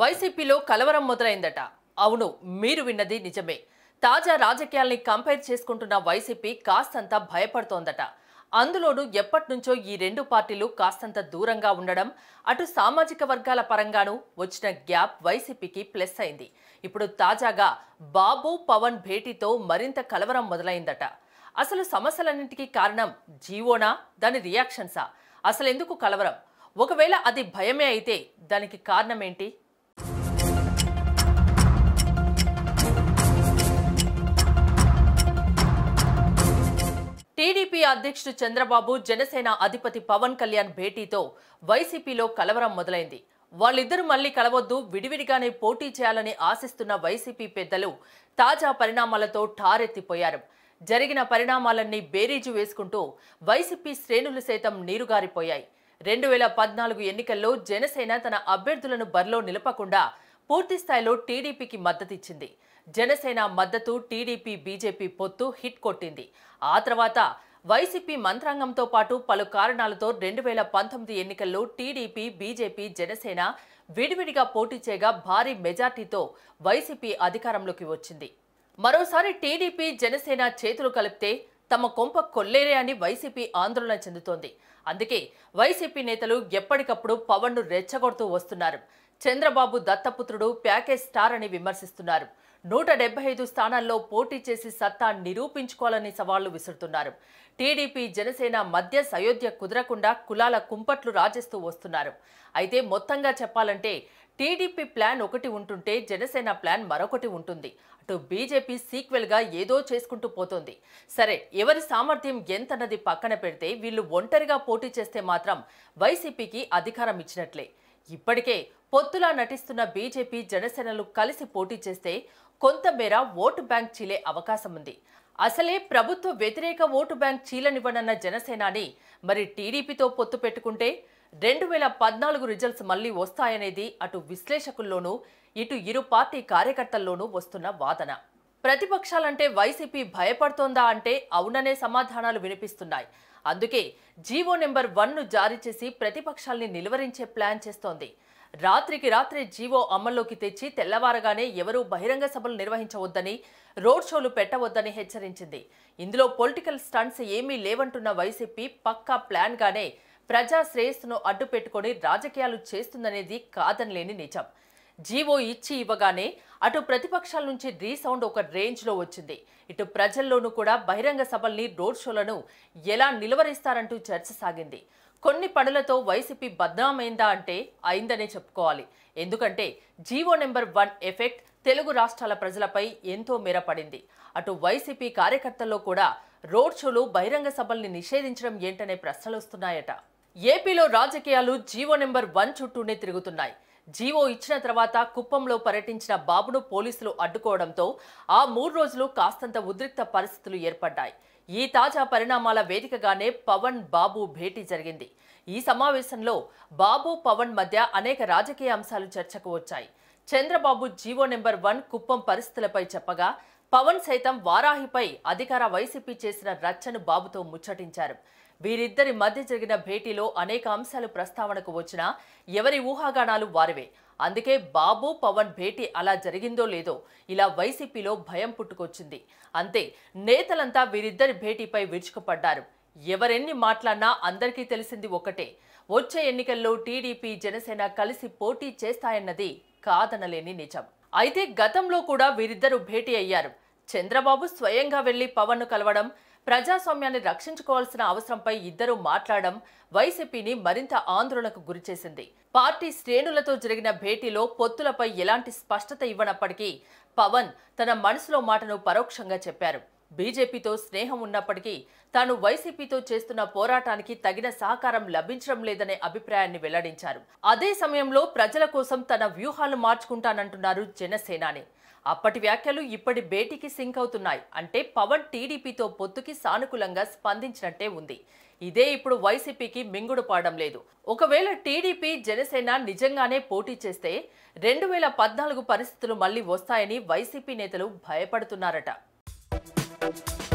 వైసీపీలో కలవరం మొదలైందట అవును మీరు విన్నది నిజమే తాజా రాజకీయాల్ని కంపేర్ చేసుకుంటున్న వైసీపీ కాస్తంత భయపడుతోందట అందులోనూ ఎప్పటినుంచో ఈ రెండు పార్టీలు కాస్తంత దూరంగా ఉండడం అటు సామాజిక వర్గాల పరంగానూ వచ్చిన గ్యాప్ వైసీపీకి ప్లస్ అయింది ఇప్పుడు తాజాగా బాబు పవన్ భేటీతో మరింత కలవరం మొదలైందట అసలు సమస్యలన్నింటికీ కారణం జీవోనా దాని రియాక్షన్సా అసలు ఎందుకు కలవరం ఒకవేళ అది భయమే అయితే దానికి కారణమేంటి టీడీపీ అధ్యక్షుడు చంద్రబాబు జనసేన అధిపతి పవన్ కళ్యాణ్ భేటీతో వైసీపీలో కలవరం మొదలైంది వాళ్ళిద్దరూ మళ్లీ కలవద్దు విడివిడిగానే పోటీ చేయాలని ఆశిస్తున్న వైసీపీ పెద్దలు తాజా పరిణామాలతో ఠారెత్తిపోయారు జరిగిన పరిణామాలన్నీ బేరీజు వేసుకుంటూ వైసీపీ శ్రేణులు సైతం నీరుగారిపోయాయి రెండు వేల పద్నాలుగు ఎన్నికల్లో జనసేన తన అభ్యర్థులను బరిలో నిలపకుండా పూర్తిస్థాయిలో టీడీపీకి మద్దతిచ్చింది జనసేన మద్దతు టీడీపీ బీజేపీ పొత్తు హిట్ కొట్టింది ఆ తర్వాత వైసీపీ మంత్రాంగంతో పాటు పలు కారణాలతో రెండు వేల పంతొమ్మిది ఎన్నికల్లో టీడీపీ బీజేపీ జనసేన విడివిడిగా పోటీ చేయగా భారీ మెజార్టీతో వైసీపీ అధికారంలోకి వచ్చింది మరోసారి టీడీపీ జనసేన చేతులు కలిపితే తమ కొంప కొల్లేరే అని వైసీపీ ఆందోళన చెందుతోంది అందుకే వైసీపీ నేతలు ఎప్పటికప్పుడు పవన్ను రెచ్చగొడుతూ వస్తున్నారు చంద్రబాబు దత్తపుత్రుడు ప్యాకేజ్ స్టార్ అని విమర్శిస్తున్నారు నూట డెబ్బై ఐదు స్థానాల్లో పోటీ చేసి సత్తా నిరూపించుకోవాలని సవాళ్లు విసురుతున్నారు టీడీపీ జనసేన మధ్య సయోధ్య కుదరకుండా కులాల కుంపట్లు రాజేస్తూ వస్తున్నారు అయితే మొత్తంగా చెప్పాలంటే టీడీపీ ప్లాన్ ఒకటి ఉంటుంటే జనసేన ప్లాన్ మరొకటి ఉంటుంది అటు బీజేపీ సీక్వెల్గా ఏదో చేసుకుంటూ పోతుంది సరే ఎవరి సామర్థ్యం ఎంతన్నది పక్కన పెడితే వీళ్ళు ఒంటరిగా పోటీ చేస్తే మాత్రం వైసీపీకి అధికారం ఇచ్చినట్లే ఇప్పటికే పొత్తులా నటిస్తున్న బీజేపీ జనసేనలు కలిసి పోటీ చేస్తే కొంతమేర ఓటు బ్యాంక్ చీలే అవకాశం ఉంది అసలే ప్రభుత్వ వ్యతిరేక ఓటు బ్యాంక్ చీలనివ్వనన్న జనసేనాని మరి టీడీపీతో పొత్తు పెట్టుకుంటే రెండు వేల పద్నాలుగు రిజల్ట్స్ మళ్లీ వస్తాయనేది అటు విశ్లేషకుల్లోనూ ఇటు ఇరు పార్టీ కార్యకర్తల్లోనూ వస్తున్న వాదన ప్రతిపక్షాలంటే వైసీపీ భయపడుతోందా అంటే అవుననే సమాధానాలు వినిపిస్తున్నాయి అందుకే జీవో నెంబర్ వన్ను జారీ చేసి ప్రతిపక్షాల్ని నిలువరించే ప్లాన్ చేస్తోంది రాత్రికి రాత్రే జీవో అమల్లోకి తెచ్చి తెల్లవారగానే ఎవరూ బహిరంగ సభలు నిర్వహించవద్దని రోడ్ షోలు పెట్టవద్దని హెచ్చరించింది ఇందులో పొలిటికల్ స్టంట్స్ ఏమీ లేవంటున్న వైసీపీ పక్కా ప్లాన్గానే ప్రజా శ్రేయస్సును అడ్డు పెట్టుకుని రాజకీయాలు చేస్తుందనేది కాదని లేని నిజం జీవో ఇచ్చి ఇవ్వగానే అటు ప్రతిపక్షాల నుంచి రీసౌండ్ ఒక రేంజ్లో వచ్చింది ఇటు ప్రజల్లోనూ కూడా బహిరంగ సభల్ని రోడ్ షోలను ఎలా నిలువరిస్తారంటూ చర్చ సాగింది కొన్ని పనులతో వైసీపీ బద్నామైందా అంటే అయిందనే చెప్పుకోవాలి ఎందుకంటే GO number one effect Telugu రాష్ట్రాల ప్రజలపై ఎంతో మేర పడింది అటు వైసీపీ కార్యకర్తల్లో కూడా రోడ్ షోలు బహిరంగ సభల్ని నిషేధించడం ఏంటనే ప్రశ్నలు వస్తున్నాయట ఏపీలో రాజకీయాలు జీవో నెంబర్ వన్ చుట్టూనే తిరుగుతున్నాయి జీవో ఇచ్చిన తర్వాత కుప్పంలో పర్యటించిన బాబును పోలీసులు అడ్డుకోవడంతో ఆ మూడు రోజులు కాస్తంత ఉద్రిక్త పరిస్థితులు ఏర్పడ్డాయి ఈ తాజా పరిణామాల వేదికగానే పవన్ బాబు భేటీ జరిగింది ఈ సమావేశంలో బాబు పవన్ మధ్య అనేక రాజకీయ అంశాలు చర్చకు వచ్చాయి Chandrababu GO number one Kuppam పరిస్థితులపై చెప్పగా పవన్ సైతం వారాహిపై అధికార వైసీపీ చేసిన రచ్చను బాబుతో ముచ్చటించారు వీరిద్దరి మధ్య జరిగిన భేటీలో అనేక అంశాలు ప్రస్తావనకు వచ్చినా ఎవరి ఊహాగానాలు వారివే అందుకే బాబు పవన్ భేటీ అలా జరిగిందో లేదో ఇలా వైసీపీలో భయం పుట్టుకొచ్చింది అంతే నేతలంతా వీరిద్దరి భేటీపై విరుచుకుపడ్డారు ఎవరెన్ని మాట్లాడినా అందరికీ తెలిసింది ఒకటే వచ్చే ఎన్నికల్లో టీడీపీ జనసేన కలిసి పోటీ చేస్తాయన్నది కాదనలేని నిజం అయితే గతంలో కూడా వీరిద్దరూ భేటీ అయ్యారు చంద్రబాబు స్వయంగా వెళ్లి పవన్ను కలవడం ప్రజాస్వామ్యాన్ని రక్షించుకోవాల్సిన అవసరంపై ఇద్దరూ మాట్లాడడం వైసీపీని మరింత ఆందోళనకు గురిచేసింది పార్టీ శ్రేణులతో జరిగిన భేటీలో పొత్తులపై ఎలాంటి స్పష్టత ఇవ్వనప్పటికీ పవన్ తన మనసులో మాటను పరోక్షంగా చెప్పారు బీజేపీతో స్నేహం ఉన్నప్పటికీ తాను వైసీపీతో చేస్తున్న పోరాటానికి తగిన సహకారం లభించడం లేదనే అభిప్రాయాన్ని వెల్లడించారు అదే సమయంలో ప్రజల కోసం తన వ్యూహాలు మార్చుకుంటానంటున్నారు జనసేనాని అప్పటి వ్యాఖ్యలు ఇప్పటి భేటీకి సింక్ అవుతున్నాయి అంటే పవన్ టీడీపీతో పొత్తుకి సానుకూలంగా స్పందించినట్టే ఉంది ఇదే ఇప్పుడు వైసీపీకి మింగుడు పాడడం లేదు ఒకవేళ టీడీపీ జనసేన నిజంగానే పోటీ చేస్తే రెండు వేల పద్నాలుగు పరిస్థితులు మళ్లీ వస్తాయని వైసీపీ నేతలు భయపడుతున్నారట Música